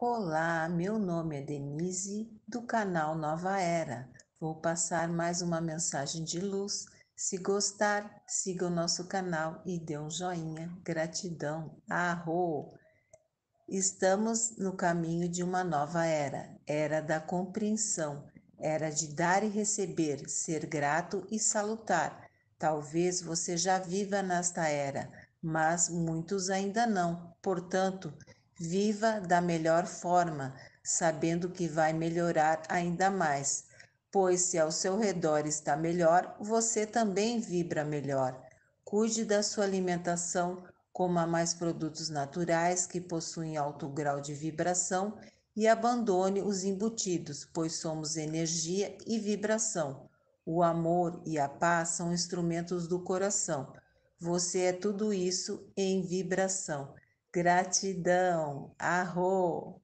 Olá, meu nome é Denise, do canal Nova Era. Vou passar mais uma mensagem de luz. Se gostar, siga o nosso canal e dê um joinha. Gratidão. Arro! Estamos no caminho de uma nova era, era da compreensão, era de dar e receber, ser grato e salutar. Talvez você já viva nesta era, mas muitos ainda não. Portanto, Viva da melhor forma, sabendo que vai melhorar ainda mais, pois se ao seu redor está melhor, você também vibra melhor. Cuide da sua alimentação, coma mais produtos naturais que possuem alto grau de vibração e abandone os embutidos, pois somos energia e vibração. O amor e a paz são instrumentos do coração. Você é tudo isso em vibração. Gratidão. Arro!